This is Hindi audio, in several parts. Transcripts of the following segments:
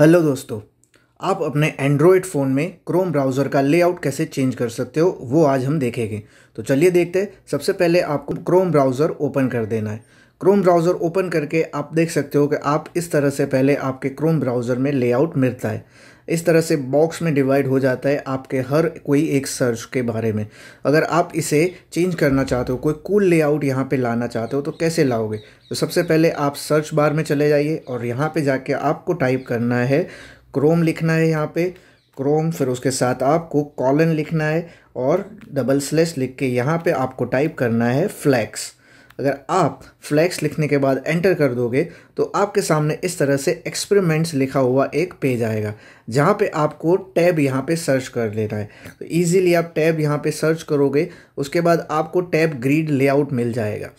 हेलो दोस्तों आप अपने एंड्रॉयड फ़ोन में क्रोम ब्राउज़र का लेआउट कैसे चेंज कर सकते हो वो आज हम देखेंगे तो चलिए देखते हैं सबसे पहले आपको क्रोम ब्राउज़र ओपन कर देना है क्रोम ब्राउज़र ओपन करके आप देख सकते हो कि आप इस तरह से पहले आपके क्रोम ब्राउज़र में लेआउट मिलता है इस तरह से बॉक्स में डिवाइड हो जाता है आपके हर कोई एक सर्च के बारे में अगर आप इसे चेंज करना चाहते हो कोई कूल लेआउट यहाँ पे लाना चाहते हो तो कैसे लाओगे तो सबसे पहले आप सर्च बार में चले जाइए और यहाँ पे जाके आपको टाइप करना है क्रोम लिखना है यहाँ पे क्रोम फिर उसके साथ आपको कॉलन लिखना है और डबल स्लेस लिख के यहाँ पर आपको टाइप करना है फ्लैक्स अगर आप फ्लैक्स लिखने के बाद एंटर कर दोगे तो आपके सामने इस तरह से एक्सपेरिमेंट्स लिखा हुआ एक पेज आएगा जहाँ पे आपको टैब यहाँ पे सर्च कर लेना है तो ईजिली आप टैब यहाँ पे सर्च करोगे उसके बाद आपको टैब ग्रीड लेआउट मिल जाएगा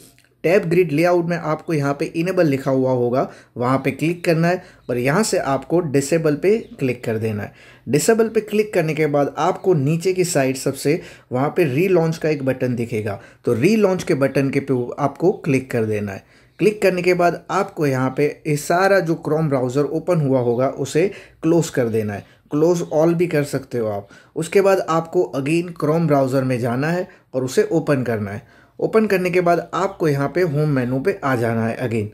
टैब ग्रिड लेआउट में आपको यहाँ पे इनेबल लिखा हुआ होगा वहाँ पे क्लिक करना है और यहाँ से आपको डिसेबल पे क्लिक कर देना है डिसेबल पे क्लिक करने के बाद आपको नीचे की साइड सबसे वहाँ पे रीलॉन्च का एक बटन दिखेगा तो रीलॉन्च के बटन के पे आपको क्लिक कर देना है क्लिक करने के बाद आपको यहाँ पर ये सारा जो क्रोम ब्राउज़र ओपन हुआ होगा उसे क्लोज़ कर देना है क्लोज़ ऑल भी कर सकते हो आप उसके बाद आपको अगेन क्रोम ब्राउज़र में जाना है और उसे ओपन करना है ओपन करने के बाद आपको यहाँ पे होम मेनू पे आ जाना है अगेन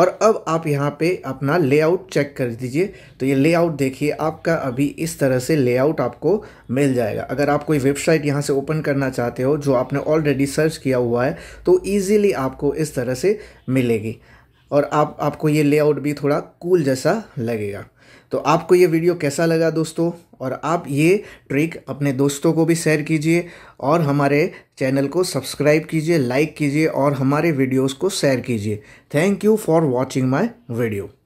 और अब आप यहाँ पे अपना लेआउट चेक कर दीजिए तो ये लेआउट देखिए आपका अभी इस तरह से लेआउट आपको मिल जाएगा अगर आप कोई वेबसाइट यहाँ से ओपन करना चाहते हो जो आपने ऑलरेडी सर्च किया हुआ है तो ईजीली आपको इस तरह से मिलेगी और आप आपको ये लेआउट भी थोड़ा कूल जैसा लगेगा तो आपको ये वीडियो कैसा लगा दोस्तों और आप ये ट्रिक अपने दोस्तों को भी शेयर कीजिए और हमारे चैनल को सब्सक्राइब कीजिए लाइक कीजिए और हमारे वीडियोस को शेयर कीजिए thank you for watching my video